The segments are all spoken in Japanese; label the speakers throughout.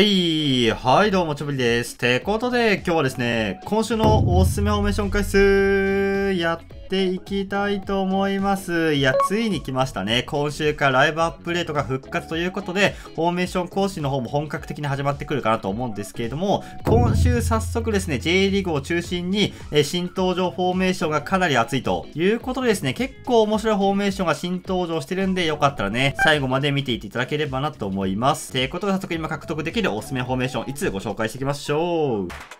Speaker 1: はい、はい、どうも、ちょぶりです。てことで、今日はですね、今週のおすすめフォーメーション回数やっていきたいと思います。いや、ついに来ましたね。今週からライブアップデートが復活ということで、フォーメーション講師の方も本格的に始まってくるかなと思うんですけれども、今週早速ですね、J リーグを中心に、え新登場フォーメーションがかなり熱いということでですね、結構面白いフォーメーションが新登場してるんで、よかったらね、最後まで見ていていただければなと思います。ということで、早速今獲得できるおすすめフォーメーション、いつご紹介していきましょう。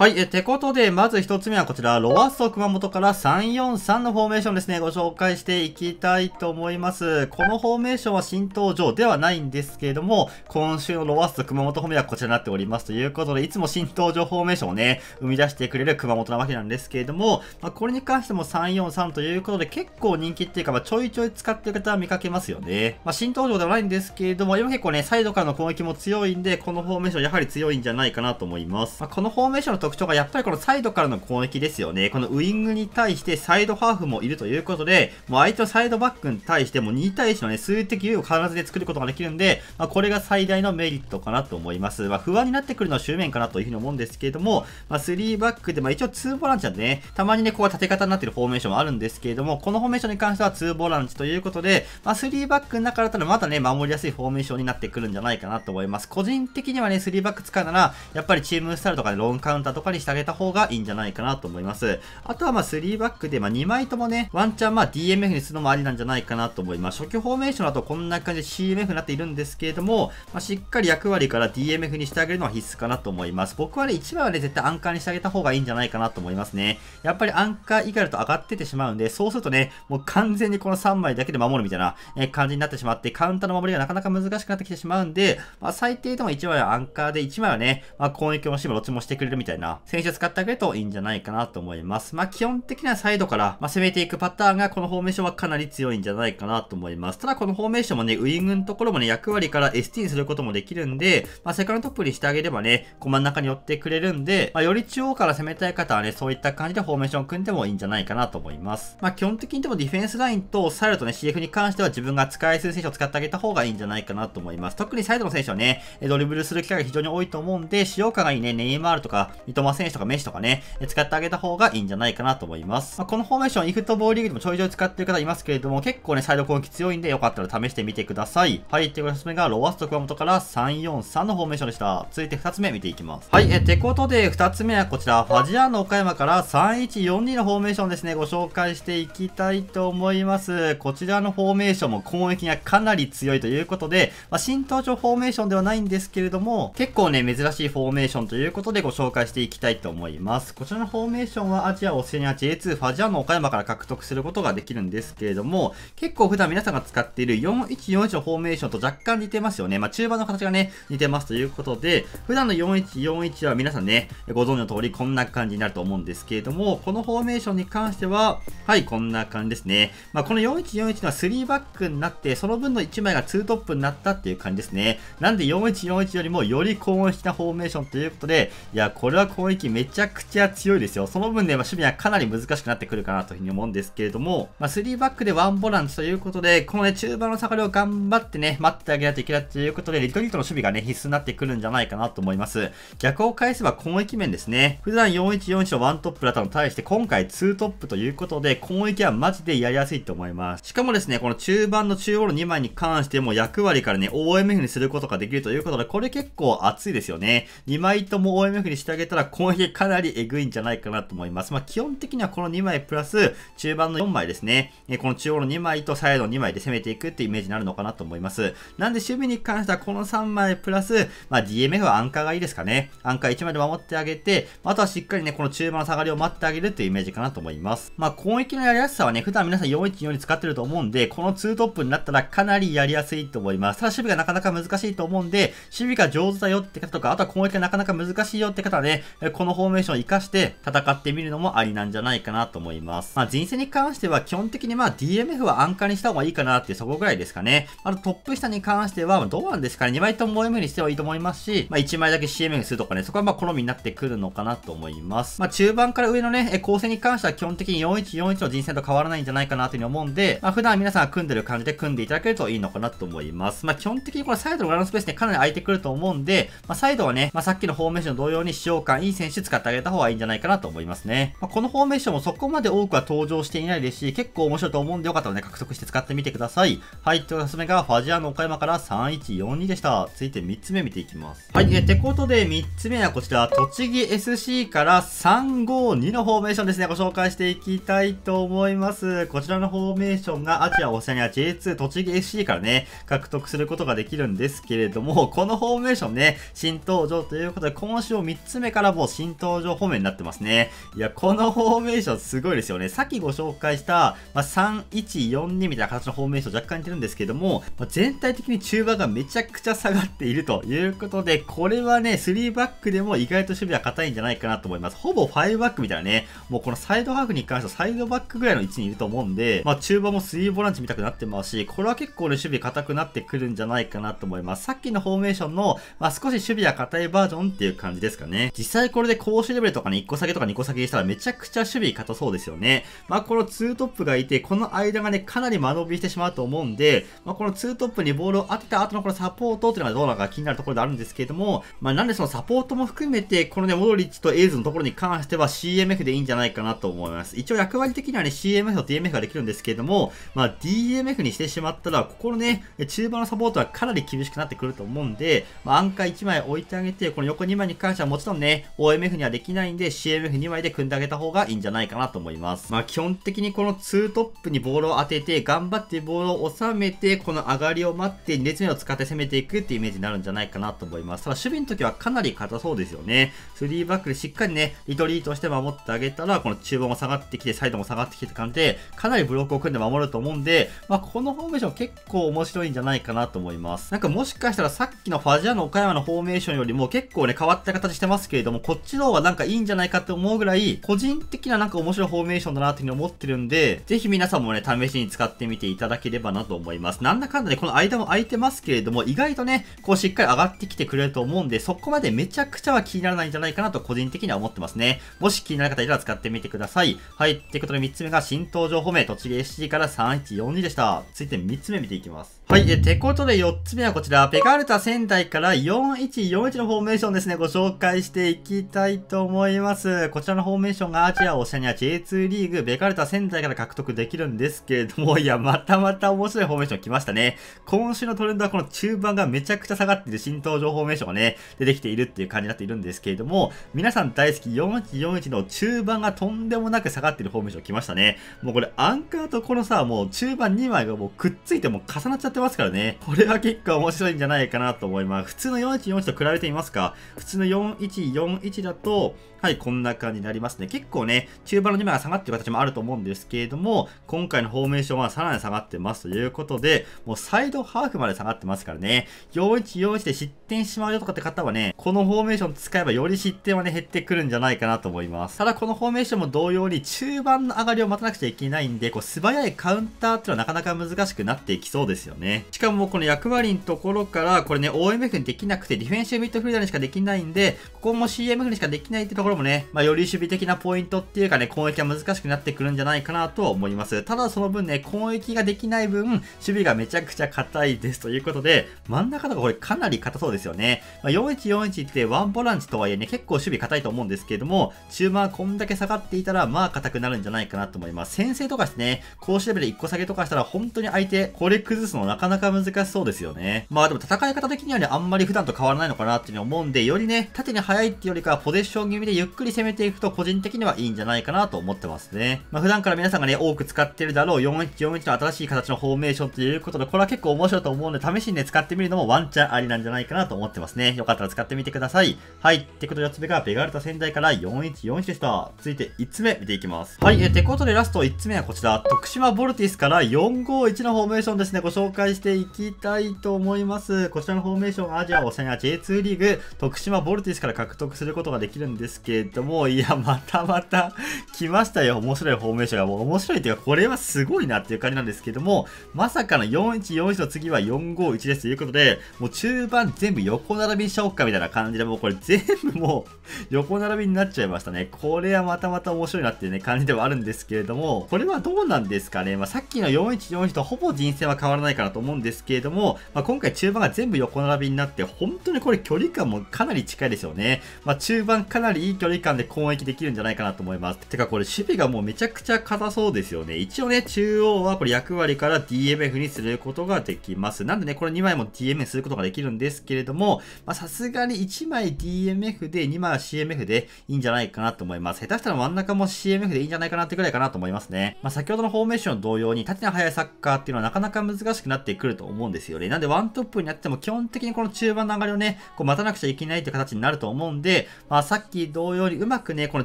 Speaker 1: はい。え、てことで、まず一つ目はこちら、ロアッソ熊本から343のフォーメーションですね、ご紹介していきたいと思います。このフォーメーションは新登場ではないんですけれども、今週のロアッソ熊本方面はこちらになっておりますということで、いつも新登場フォーメーションをね、生み出してくれる熊本なわけなんですけれども、まあ、これに関しても343ということで、結構人気っていうか、まあ、ちょいちょい使ってる方は見かけますよね。まあ、新登場ではないんですけれども、今結構ね、サイドからの攻撃も強いんで、このフォーメーションやはり強いんじゃないかなと思います。まあ、このフォーメーションの特徴がやっぱりこのサイドからの攻撃ですよね。このウイングに対してサイドハーフもいるということで、もう相手のサイドバックに対しても2対1のね、数的優位を必ずで作ることができるんで、まあ、これが最大のメリットかなと思います。まあ、不安になってくるのは正面かなというふうに思うんですけれども、まあ、3バックで、まあ、一応2ボランチなんでね、たまにね、ここは縦型になってるフォーメーションもあるんですけれども、このフォーメーションに関しては2ボランチということで、まあ、3バックの中だったらまたね、守りやすいフォーメーションになってくるんじゃないかなと思います。個人的にはね、3バック使うなら、やっぱりチームスタイルとかでロンカウンターととかにしてあげた方がいいんじゃないかなと思います。あとはまあ3バックでまあ2枚ともね、ワンチャンまあ DMF にするのもありなんじゃないかなと思います。初期フォーメーションだとこんな感じで CMF になっているんですけれども、まあ、しっかり役割から DMF にしてあげるのは必須かなと思います。僕はね、1枚はね、絶対アンカーにしてあげた方がいいんじゃないかなと思いますね。やっぱりアンカー以外だと上がっててしまうんで、そうするとね、もう完全にこの3枚だけで守るみたいな感じになってしまって、カウンターの守りがなかなか難しくなってきてしまうんで、まあ、最低でも1枚はアンカーで、1枚はね、まあ、攻撃も守備もどっちもしてくれるみたいな、な選手使ってあげるといいんじゃないかなと思います。まあ、基本的にはサイドから、まあ、攻めていくパターンがこのフォーメーションはかなり強いんじゃないかなと思います。ただこのフォーメーションもね、ウイングのところもね、役割から ST にすることもできるんで、まあ、セカンドトップにしてあげればね、こう真ん中に寄ってくれるんで、まあ、より中央から攻めたい方はね、そういった感じでフォーメーションを組んでもいいんじゃないかなと思います。まあ、基本的にでもディフェンスラインとサイドとね、CF に関しては自分が使いやすい選手を使ってあげた方がいいんじゃないかなと思います。特にサイドの選手はね、ドリブルする機会が非常に多いと思うんで、使用感がいいね、ネイマールとか、三笘選手とかメッシとかね、使ってあげた方がいいんじゃないかなと思います。まあ、このフォーメーション、イフットボーリーグでもちょいちょい使ってる方いますけれども、結構ね、サイド攻撃強いんで、よかったら試してみてください。はい、ということで、1つ目が、ロワスト熊本から343のフォーメーションでした。続いて2つ目見ていきます。はい、え、てことで、2つ目はこちら、ファジアーノ岡山から3142のフォーメーションですね、ご紹介していきたいと思います。こちらのフォーメーションも攻撃がかなり強いということで、まあ、新登場フォーメーションではないんですけれども、結構ね、珍しいフォーメーションということでご紹介してしていきたいと思います。こちらのフォーメーションはアジア、オセニア、J2、ファジアの岡山から獲得することができるんですけれども、結構普段皆さんが使っている4141のフォーメーションと若干似てますよね。まあ中盤の形がね、似てますということで、普段の4141は皆さんね、ご存知の通りこんな感じになると思うんですけれども、このフォーメーションに関しては、はい、こんな感じですね。まあこの4141は3バックになって、その分の1枚が2トップになったっていう感じですね。なんで4141よりもより高温的なフォーメーションということで、いや、これは攻撃めちゃくちゃ強いですよ。その分で、まあ、守備はかなり難しくなってくるかなというふうに思うんですけれども、まあ、3バックでワンボランチということで、このね、中盤の下がりを頑張ってね、待ってあげないといけないということで、リトリートの守備がね、必須になってくるんじゃないかなと思います。逆を返せば攻撃面ですね。普段4141のワントップだったのに対して、今回2トップということで、攻撃はマジでやりやすいと思います。しかもですね、この中盤の中央の2枚に関しても役割からね、OMF にすることができるということで、これ結構熱いですよね。2枚とも OMF にしてあげたら、ら攻撃かなりエグいんじゃないかなと思います。まあ、基本的にはこの2枚プラス中盤の4枚ですね。えこの中央の2枚とサイドの2枚で攻めていくっていうイメージになるのかなと思います。なんで守備に関してはこの3枚プラス、まあ、DMF はアンカーがいいですかね。アンカー1枚で守ってあげて、あとはしっかりね、この中盤の下がりを待ってあげるっていうイメージかなと思います。まあ、攻撃のやりやすさはね、普段皆さん414に使ってると思うんで、この2トップになったらかなりやりやすいと思います。ただ守備がなかなか難しいと思うんで、守備が上手だよって方とか、あとは攻撃がなかなか難しいよって方はね、このフォーメーションを活かして戦ってみるのもありなんじゃないかなと思います。まあ、人生に関しては基本的にまあ DMF は安価にした方がいいかなっていうそこぐらいですかね。あとトップ下に関してはどうなんですかね。2枚とも m にしてはいいと思いますし、まあ、1枚だけ CM にするとかね、そこはまあ好みになってくるのかなと思います。まあ、中盤から上のね、構成に関しては基本的に4141の人生と変わらないんじゃないかなというふうに思うんで、まあ、普段皆さんが組んでる感じで組んでいただけるといいのかなと思います。まあ、基本的にこれサイドの裏のスペースね、かなり空いてくると思うんで、まあ、サイドはね、まあ、さっきのフォーメーション同様に使用感いい選手使ってあげた方がいいんじゃないかなと思いますね。まあ、このフォーメーションもそこまで多くは登場していないですし、結構面白いと思うんでよかったらね、獲得して使ってみてください。はい、というおすがファジアの岡山から3142でした。続いて3つ目見ていきます。はい、え、ってことで3つ目はこちら、栃木 SC から352のフォーメーションですね、ご紹介していきたいと思います。こちらのフォーメーションがアジア・オセアニア J2 栃木 s c からね、獲得することができるんですけれども、このフォーメーションね、新登場ということで、今週を3つ目からラボ新登場方面になってますね。いや、このフォーメーションすごいですよね。さっきご紹介した、まあ、3142みたいな形のフォーメーション若干似てるんですけども、まあ、全体的に中盤がめちゃくちゃ下がっているということで、これはね、3バックでも意外と守備は硬いんじゃないかなと思います。ほぼ5バックみたいなね、もうこのサイドハーフに関してはサイドバックぐらいの位置にいると思うんで、まあ、中盤も3ボランチ見たくなってますし、これは結構ね、守備硬くなってくるんじゃないかなと思います。さっきのフォーメーションの、まあ、少し守備は硬いバージョンっていう感じですかね。実際際これで攻守レベルとかね、1個下げとか2個下げしたらめちゃくちゃ守備硬そうですよね。まあこの2トップがいて、この間がね、かなり間延びしてしまうと思うんで、まあこの2トップにボールを当てた後のこのサポートっていうのがどうなのか気になるところであるんですけれども、まあなんでそのサポートも含めて、このね、モドリッチとエイズのところに関しては CMF でいいんじゃないかなと思います。一応役割的にはね、CMF と DMF ができるんですけれども、まあ DMF にしてしまったら、ここのね、中盤のサポートはかなり厳しくなってくると思うんで、まあ、アンカー1枚置いてあげて、この横2枚に関してはもちろんね、OMF にはできないんで CMF2 枚で組んであげた方がいいんじゃないかなと思います。まあ基本的にこの2トップにボールを当てて、頑張ってボールを収めて、この上がりを待って2列目を使って攻めていくっていうイメージになるんじゃないかなと思います。ただ守備の時はかなり硬そうですよね。3バックでしっかりね、リトリートして守ってあげたら、この中盤も下がってきて、サイドも下がってきてって感じで、かなりブロックを組んで守ると思うんで、まあこのフォーメーション結構面白いんじゃないかなと思います。なんかもしかしたらさっきのファジアの岡山のフォーメーションよりも結構ね、変わった形してますけれどども、こっちの方がなんかいいんじゃないかって思うぐらい、個人的ななんか面白いフォーメーションだなっていうふうに思ってるんで、ぜひ皆さんもね、試しに使ってみていただければなと思います。なんだかんだね、この間も空いてますけれども、意外とね、こうしっかり上がってきてくれると思うんで、そこまでめちゃくちゃは気にならないんじゃないかなと個人的には思ってますね。もし気になる方いたら使ってみてください。はい、ってことで3つ目が新登場方面、栃木 SC から3142でした。続いて3つ目見ていきます。はい、え、てことで4つ目はこちら、ペガルタ仙台から4141のフォーメーションですね、ご紹介していききたいと思います。こちらのフォーメーションがアジア、オシャニア、J2 リーグ、ベカルタ仙台から獲得できるんですけれども、いや、またまた面白いフォーメーション来ましたね。今週のトレンドはこの中盤がめちゃくちゃ下がっている新登場フォーメーションがね、出てきているっていう感じになっているんですけれども、皆さん大好き4141の中盤がとんでもなく下がっているフォーメーション来ましたね。もうこれアンカーとこのさ、もう中盤2枚がもうくっついても重なっちゃってますからね。これは結構面白いんじゃないかなと思います。普通の4141と比べてみますか。普通の4141位置だと、はい、こんな感じになりますね。結構ね、中盤の2枚が下がってる形もあると思うんですけれども、今回のフォーメーションはさらに下がってますということで、もうサイドハーフまで下がってますからね、4-1-4-1で失点しまうよとかって方はね、このフォーメーション使えばより失点はね、減ってくるんじゃないかなと思います。ただこのフォーメーションも同様に中盤の上がりを待たなくちゃいけないんで、こう素早いカウンターっていうのはなかなか難しくなっていきそうですよね。しかもこの役割のところから、これね、OMF にできなくてディフェンシブミッドフィルダーにしかできないんで、ここも c CMF にしかできないってところもね、まあ、より守備的なポイントっていうかね、攻撃は難しくなってくるんじゃないかなと思います。ただその分ね、攻撃ができない分、守備がめちゃくちゃ硬いですということで、真ん中とかこれかなり硬そうですよね。まあ、4141ってワンボランチとはいえね、結構守備硬いと思うんですけれども、中盤こんだけ下がっていたら、まあ硬くなるんじゃないかなと思います。先制とかしてね、高レベル1個下げとかしたら本当に相手、これ崩すのなかなか難しそうですよね。まあでも戦い方的にはね、あんまり普段と変わらないのかなっていうの思うんで、よりね、縦に速いってよりかはポゼッション気味でゆっくり攻めていくと個人的にはいいんじゃないかなと思ってますね。まあ、普段から皆さんがね、多く使ってるだろう4141の新しい形のフォーメーションということで、これは結構面白いと思うので、試しにね、使ってみるのもワンチャンありなんじゃないかなと思ってますね。よかったら使ってみてください。はい。ってことで4つ目が、ベガルタ仙台から4141でした。続いて5つ目見ていきます。はい。え、てことでラスト1つ目はこちら、徳島ボルティスから451のフォーメーションですね、ご紹介していきたいと思います。こちらのフォーメーションアジア、オセア J2 リーグ、徳島ボルティスから獲得することができるんですけれども、いや、またまた 来ましたよ。面白いフォーメーションが。もう面白いというか、これはすごいなっていう感じなんですけども、まさかの4141の次は451ですということで、もう中盤全部横並びにしちゃおっかみたいな感じで、もうこれ全部もう 横並びになっちゃいましたね。これはまたまた面白いなっていうね、感じではあるんですけれども、これはどうなんですかね。まあ、さっきの4141とほぼ人生は変わらないかなと思うんですけれども、まあ、今回中盤が全部横並びになって、本当にこれ距離感もかなり近いですよね。ままあ、中盤かなりいい距離感で攻撃できるんじゃないかなと思います。てかこれ守備がもうめちゃくちゃ硬そうですよね。一応ね、中央はこれ役割から DMF にすることができます。なんでね、これ2枚も DMF することができるんですけれども、まさすがに1枚 DMF で2枚は CMF でいいんじゃないかなと思います。下手したら真ん中も CMF でいいんじゃないかなってくらいかなと思いますね。まあ、先ほどのフォーメーション同様に縦の速いサッカーっていうのはなかなか難しくなってくると思うんですよね。なんでワントップになっても基本的にこの中盤の流れをね、こう待たなくちゃいけないって形になると思うんで、まあ、さっき同様にうまくね、この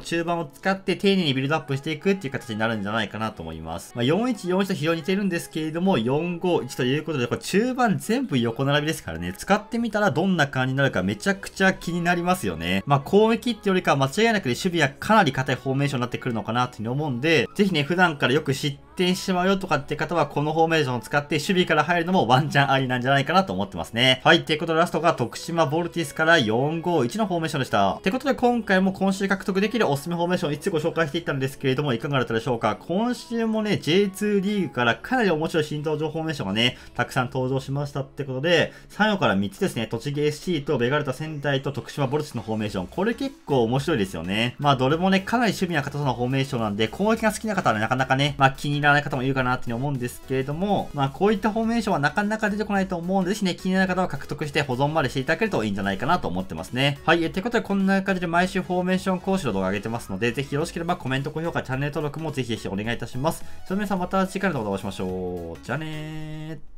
Speaker 1: 中盤を使って丁寧にビルドアップしていくっていう形になるんじゃないかなと思います。まあ、4141と非常に似てるんですけれども、451ということで、これ中盤全部横並びですからね、使ってみたらどんな感じになるかめちゃくちゃ気になりますよね。まあ、攻撃ってよりか間違いなくで守備はかなり硬いフォーメーションになってくるのかなっていうふうに思うんで、ぜひね、普段からよく知ってしてしまうよとかって方は、このフォーメーションを使って守備から入るのもワンチャンありなんじゃないかなと思ってますね。はい、ってことでラストが徳島ボルティスから451のフォーメーションでした。ってことで今回も今週獲得できるおすすめフォーメーション5つご紹介していったんですけれども、いかがだったでしょうか今週もね、J2 リーグからかなり面白い新登場フォーメーションがね、たくさん登場しましたってことで、3話から3つですね、栃木 SC とベガルタ仙台と徳島ボルティスのフォーメーション。これ結構面白いですよね。まあどれもね、かなり守備な方とのフォーメーションなんで、攻撃が好きな方は、ね、なかなかね、まあ気にならない方もいるかなって思うんですけれども、まあこういったフォーメーションはなかなか出てこないと思うんで、ぜひね、気になる方は獲得して保存までしていただけるといいんじゃないかなと思ってますね。はい、えー、とことでこんな感じで毎週フォーメーション講師の動画上げてますので、ぜひよろしければコメント、高評価、チャンネル登録もぜひぜひお願いいたします。それでは皆さんまた次回の動画でお会いしましょう。じゃあねー。